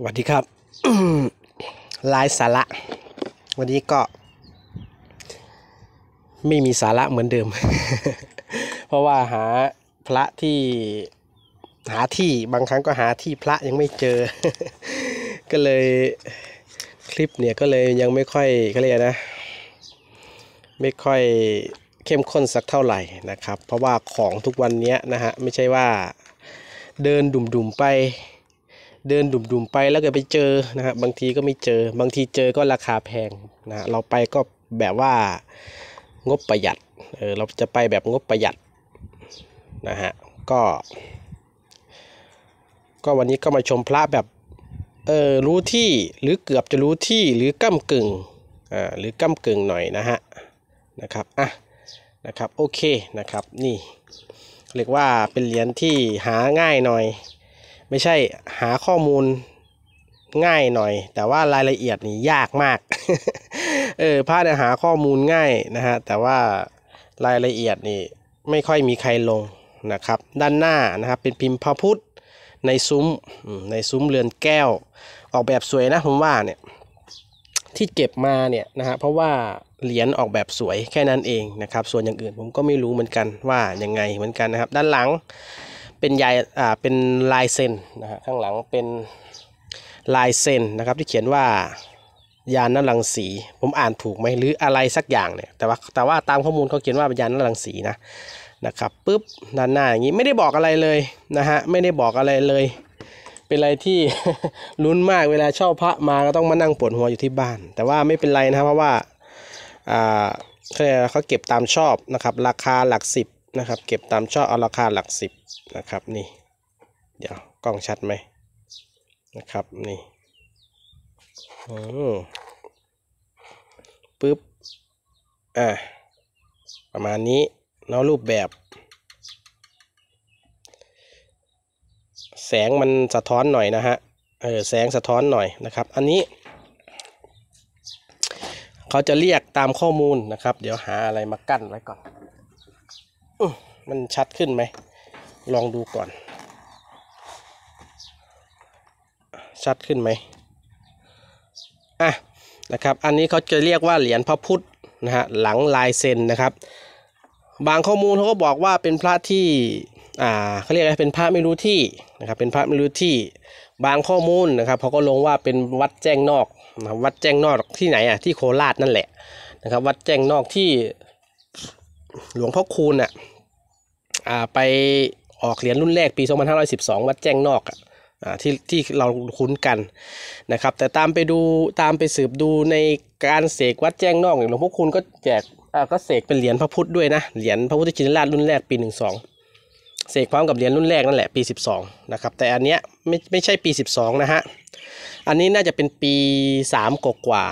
สวัสดีครับลายสาระ วันนี้ก็ไม่มีสาระเหมือนเดิม เพราะว่าหาพระที่หาที่บางครั้งก็หาที่พระยังไม่เจอ ก็เลยคลิปเนี่ยก็เลยยังไม่ค่อยเขาเรียกนะ ไม่ค่อยเข้มข้นสักเท่าไหร่นะครับ เพราะว่าของทุกวันนี้นะฮะไม่ใช่ว่าเดินดุ่มๆไปเดินดุ่มๆไปแล้วก็ไปเจอนะฮะบางทีก็ไม่เจอบางทีเจอก็ราคาแพงนะเราไปก็แบบว่างบประหยัดเออเราจะไปแบบงบประหยัดนะฮะก็ก็วันนี้ก็มาชมพระแบบ เออรู้ที่หรือเกือบจะรู้ที่หรือก้ากึ่งอ่าหรือก้ากึ่งหน่อยนะฮะนะครับอ่ะนะครับโอเคนะครับนี่เรียกว่าเป็นเหรียญที่หาง่ายหน่อยไม่ใช่หาข้อมูลง่ายหน่อย แต่ว่ารายละเอียดนี่ยากมากเออพาเนี่ยหาข้อมูลง่ายนะฮะแต่ว่ารายละเอียดนี่ไม่ค่อยมีใครลงนะครับ ด้านหน้านะครับ เป็นพิมพ์พระพุทธในซุ้มในซุ้มเรือนแก้ว ออกแบบสวยนะผมว่าเนี่ย ที่เก็บมาเนี่ยนะฮะเพราะว่า เหรียญออกแบบสวยแค่นั้นเองนะครับ ส่วนอย่างอื่นผมก็ไม่รู้เหมือนกันว่ายังไงเหมือนกันนะครับ ด้านหลังเป็นยายอ่า เป็นลายเซ็น นะฮะ ข้างหลังเป็นลายเซ็น นะครับ ที่เขียนว่ายานนลังสีผมอ่านถูกไหมหรืออะไรสักอย่างเนี่ย แต่ว่า แต่ว่าตามข้อมูลเขาเขียนว่าเป็นยานนลังสีนะ นะครับปุ๊บ ด้านหน้าอย่างนี้ ไม่ได้บอกอะไรเลย นะฮะ ไม่ได้บอกอะไรเลย เป็นอะไรที่ลุ้นมาก เวลาเช่าพระมาก็ต้องมานั่งปวดหัวอยู่ที่บ้าน แต่ว่าไม่เป็นไรนะครับเพราะว่า อ่าเขาเก็บตามชอบนะครับ ราคาหลักสิบนะครับ เก็บตามชอบเอาราคาหลักสิบนะครับนี่ เดี๋ยวกล้องชัดไหมนะครับนี่อืมปึ๊บอ่ะ ประมาณนี้เนาะรูปแบบ แสงมันสะท้อนหน่อยนะฮะเออแสงสะท้อนหน่อยนะครับอันนี้ เขาจะเรียกตามข้อมูลนะครับ เดี๋ยวหาอะไรมากั้นไว้ก่อนมันชัดขึ้นไหมลองดูก่อน ชัดขึ้นไหมอ่ะนะ ครับ อันนี้เขาจะเรียกว่า เหรียญพระพุทธนะฮะหลังลายเซ็น นะครับ บางข้อมูลเขาก็บอกว่าเป็นพระที่อ่าเขาเรียกอะไรเป็นพระไม่รู้ที่นะครับเป็นพระไม่รู้ที่บางข้อมูลนะครับเขาก็ลงว่าเป็นวัดแจ้งนอกนะวัดแจ้งนอกที่ไหนอ่ะที่โคราชนั่นแหละนะครับวัดแจ้งนอกที่หลวงพ่อคูณอ่ะอ่าไปออกเหรียญรุ่นแรกปี2512วัดแจ้งนอกที่ที่เราคุ้นกันนะครับแต่ตามไปดูตามไปสืบดูในการเสกวัดแจ้งนอกหลวงพ่อคุณก็แจกก็เสกเป็นเหรียญพระพุทธด้วยนะเหรียญพระพุทธชินราชรุ่นแรกปี 12เสกพร้อมกับเหรียญรุ่นแรกนั่นแหละปี12นะครับแต่อันเนี้ยไม่ไม่ใช่ปี 12 นะฮะอันนี้น่าจะเป็นปี 3 กว่า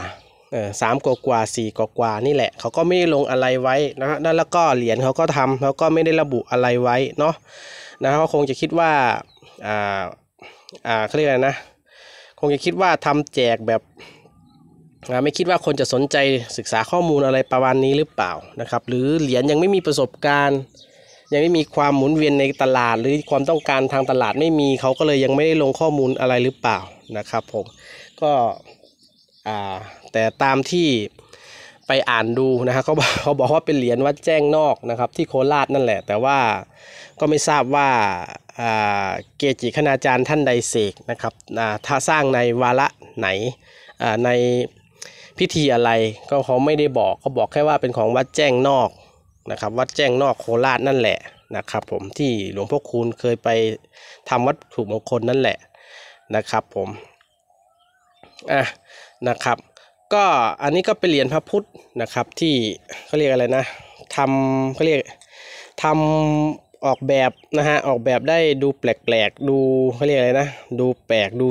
สามกว่ากว่าสี่กว่ากว่านี่แหละ เขาก็ไม่ได้ลงอะไรไว้นะฮะแล้วก็เหรียญเขาก็ทำเขาก็ไม่ได้ระบุอะไรไว้เนาะนะเขาคงจะคิดว่าอ่าอ่าเขาเรียกอะไรนะคงจะคิดว่าทำแจกแบบไม่คิดว่าคนจะสนใจศึกษาข้อมูลอะไรประมาณนี้หรือเปล่านะครับ หรือเหรียญยังไม่มีประสบการณ์ ยังไม่มีความหมุนเวียนในตลาดหรือความต้องการทางตลาดไม่มีเขาก็เลยยังไม่ได้ลงข้อมูลอะไรหรือเปล่านะครับผมก็่าแต่ตามที่ไปอ่านดูนะฮะเขาเขาบอกว่าเป็นเหรียญวัดแจ้งนอกนะครับที่โคราชนั่นแหละ แต่ว่าก็ไม่ทราบว่าเกจิคณาจารย์ท่านใดเสกนะครับถ้าสร้างในวาระไหนในพิธีอะไรก็เขาไม่ได้บอกเขาบอกแค่ว่าเป็นของวัดแจ้งนอกนะครับวัดแจ้งนอกโคราชนั่นแหละนะครับผมที่หลวงพ่อคูณเคยไปทำวัดถูกมงคลนั่นแหละนะครับผมอ่ะนะครับก็อันนี้ก็เป็นเหรียญพระพุทธนะครับที่เขาเรียกอะไรนะทำเขาเรียกทำออกแบบนะฮะออกแบบได้ดูแปลกๆดูเขาเรียกอะไรนะดูแปลกดู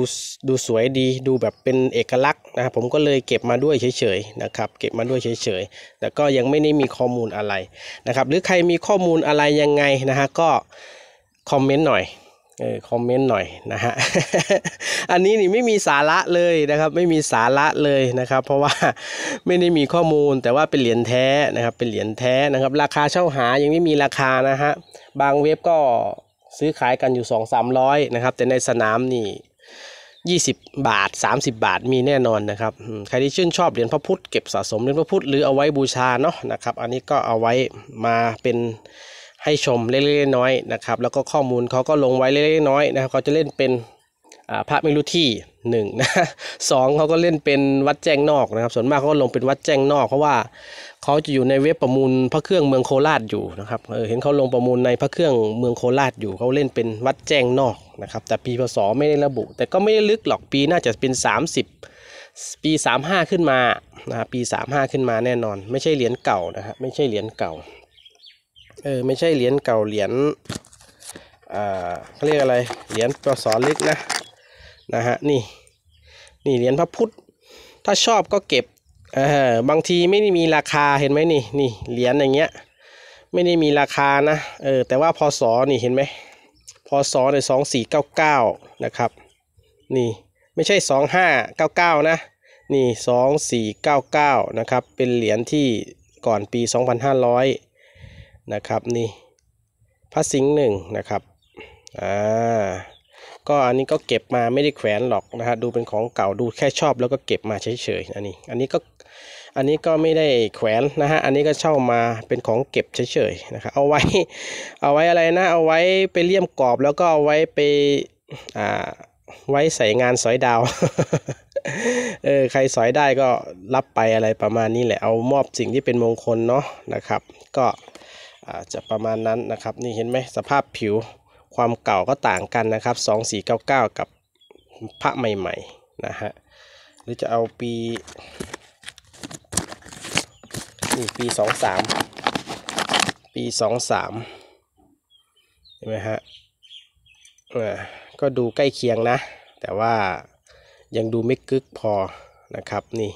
ดูสวยดี ดูแบบเป็นเอกลักษณ์นะครับผมก็เลยเก็บมาด้วยเฉยๆนะครับเก็บมาด้วยเฉยๆแต่ก็ยังไม่ได้มีข้อมูลอะไรนะครับหรือใครมีข้อมูลอะไรยังไงนะฮะก็คอมเมนต์หน่อยเออคอมเมนต์หน่อยนะฮะ อันนี้นี่ไม่มีสาระเลยนะครับ ไม่มีสาระเลยนะครับ เพราะว่าไม่ได้มีข้อมูลแต่ว่าเป็นเหรียญแท้นะครับ เป็นเหรียญแท้นะครับ ราคาเช่าหายังไม่มีราคานะฮะบางเว็บก็ซื้อขายกันอยู่2 3 0 0นะครับ แต่ในสนามนี่20บาท30บาทมีแน่นอนนะครับ ใครที่ชื่นชอบเหรียญพระพุทธเก็บสะสมเหรียญพระพุทธหรือเอาไว้บูชาเนาะนะครับ อันนี้ก็เอาไว้มาเป็นให้ชมเล็กๆน้อยๆนะครับแล้วก็ข้อมูลเขาก็ลงไว้เล็กๆน้อยๆนะครับเขาจะเล่นเป็นพระไม่รู้ที่หนึ่งนะสองเขาก็เล่นเป็นวัดแจ้งนอกนะครับส่วนมากเขาก็ลงเป็นวัดแจ้งนอกเพราะว่าเขาจะอยู่ในเว็บประมูลพระเครื่องเมืองโคราชอยู่นะครับเเห็นเขาลงประมูลในพระเครื่องเมืองโคราชอยู่เขาเล่นเป็นวัดแจ้งนอกนะครับแต่ปีพศไม่ได้ระบุ แต่ก็ไม่ได้ลึกหรอกปีน่าจะเป็น 30 ปี 35 ขึ้นมานะปี 35 ขึ้นมาแน่นอน ไม่ใช่เหรียญเก่านะฮะไม่ใช่เหรียญเก่าเออไม่ใช่เหรียญเก่าเหรียญอ่าเขาเรียกอะไรเหรียญตัวสอนล็กนะนะฮะนี่นี่เหรียญพระพุทธถ้าชอบก็เก็บเออบางทีไม่ได้มีราคาเห็นไหมนี่นี่เหรียญอย่างเงี้ยไม่ได้มีราคานะเออแต่ว่าพศนี่เห็นไหมพศในสองสี่เก้าเก้านะครับ นี่ไม่ใช่สองห้าเก้าเก้านะนี่สองสี่เก้าเก้านะครับเป็นเหรียญที่ก่อนปีสองพันห้าร้อยนะครับนี่พระสิงห์หนึ่งนะครับ อ่า ก็อันนี้ก็เก็บมาไม่ได้แขวนหรอกนะฮะดูเป็นของเก่าดูแค่ชอบแล้วก็เก็บมาเฉยๆอันนี้อันนี้ก็อันนี้ก็ไม่ได้แขวนนะฮะอันนี้ก็เช่ามาเป็นของเก็บเฉยๆนะครับเอาไว้เอาไว้อะไรนะ เอาไว้ไปเลี่ยมกรอบแล้วก็เอาไว้ไป อ่า ไว้ใส่งานสอยดาว เออใครสอยได้ก็รับไปอะไรประมาณนี้แหละเอามอบสิ่งที่เป็นมงคลเนาะนะครับ ก็อาจจะประมาณนั้นนะครับ นี่เห็นไหมสภาพผิวความเก่าก็ต่างกันนะครับ 2499 กับพระใหม่ๆนะฮะหรือจะเอาปีนี่ปี 23 ปี 23เห็นไหมฮะก็ดูใกล้เคียงนะ แต่ว่ายังดูไม่กึกพอนะครับนี่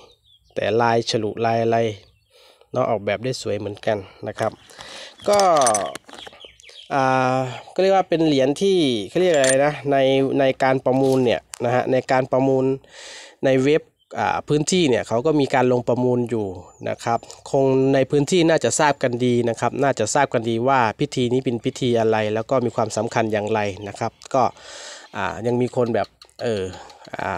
แต่ลายฉลุลายอะไรเนาะออกแบบได้สวยเหมือนกันนะครับก็ก็เรียกว่าเป็นเหรียญที่เขาเรียกอะไรนะในในการประมูลเนี่ยนะฮะในการประมูลในเว็บพื้นที่เนี่ยเขาก็มีการลงประมูลอยู่นะครับคงในพื้นที่น่าจะทราบกันดีนะครับน่าจะทราบกันดีว่าพิธีนี้เป็นพิธีอะไร แล้วก็มีความสำคัญอย่างไรนะครับ ก็ยังมีคนแบบเออ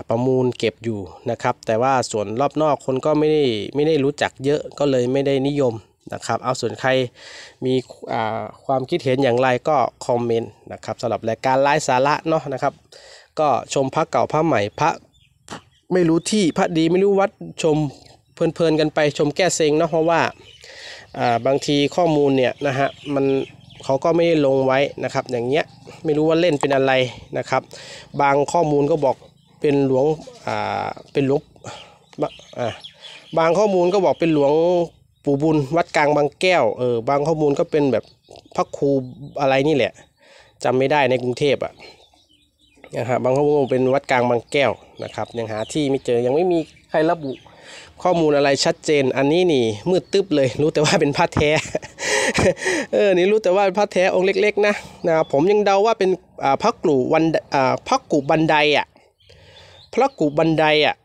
ประมูลเก็บอยู่นะครับแต่ว่าส่วนรอบนอกคนก็ไม่ได้ไม่ได้รู้จักเยอะก็เลยไม่ได้นิยมนะครับเอาส่วนใครมีความคิดเห็นอย่างไรก็คอมเมนต์นะครับสำหรับรายการไลฟ์สาระเนาะนะครับก็ชมพระเก่าพระใหม่พระไม่รู้ที่พระดีไม่รู้วัดชมเพลินๆกันไปชมแก้เซ็งเนาะเพราะว่า บางทีข้อมูลเนี่ยนะฮะมันเขาก็ไม่ได้ลงไว้นะครับอย่างเงี้ยไม่รู้ว่าเล่นเป็นอะไรนะครับ บางข้อมูลก็บอกเป็นหลวงอ่าเป็นหลวงบางข้อมูลก็บอกเป็นหลวงปู่บุญวัดกลางบางแก้วเออบางข้อมูลก็เป็นแบบพระครูอะไรนี่แหละจำไม่ได้ในกรุงเทพอะ่ะนะฮะบางข้อมูลเป็นวัดกลางบางแก้วนะครับยังหาที่ไม่เจอยังไม่มีใครระบุข้อมูลอะไรชัดเจนอันนี้นี่มืดตึ๊บเลยรู้แต่ว่าเป็นพระแท้เออนี่รู้แต่ว่าเป็นพระแท้องค์เล็กๆนะนะผมยังเดาว่าเป็นอ่าพระกลุ่วันอ่าพระกลุ่บันไดอ่ะพระกลุ่บันไดอ่ะ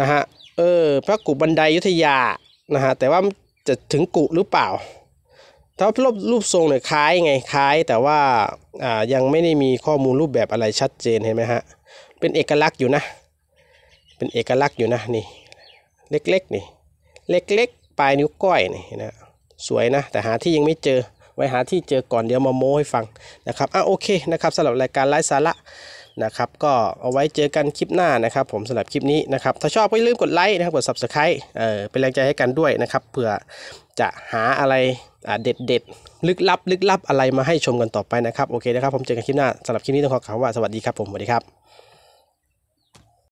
นะฮะเออพระกลุ่บันไดยุทธยานะฮะแต่ว่าจะถึงกุหรือเปล่า ถ้ารบรูปทรงเนี่ยคล้ายไงคล้ายแต่ว่า อ่ายังไม่ได้มีข้อมูลรูปแบบอะไรชัดเจนเห็นไหมฮะ เป็นเอกลักษณ์อยู่นะ เป็นเอกลักษณ์อยู่นะนี่ เล็กๆนี่ เล็กๆ ปลายนิ้วก้อยนี่นะ สวยนะ แต่หาที่ยังไม่เจอ ไว้หาที่เจอก่อนเดี๋ยวมาโม้ให้ฟังนะครับ อ่ะโอเคนะครับสำหรับรายการไร้สาระนะครับก็เอาไว้เจอกันคลิปหน้านะครับ ผมสำหรับคลิปนี้นะครับ ถ้าชอบก็อย่าลืมกดไลค์นะครับกด subscribe เออเป็นแรงใจให้กันด้วยนะครับเผื่อจะหาอะไรเด็ดเด็ดลึกลับลึกลับอะไรมาให้ชมกันต่อไปนะครับโอเคนะครับผมเจอกันคลิปหน้าสำหรับคลิปนี้ต้องขอคำาว่าสวัสดีครับผมสวัสดีครับ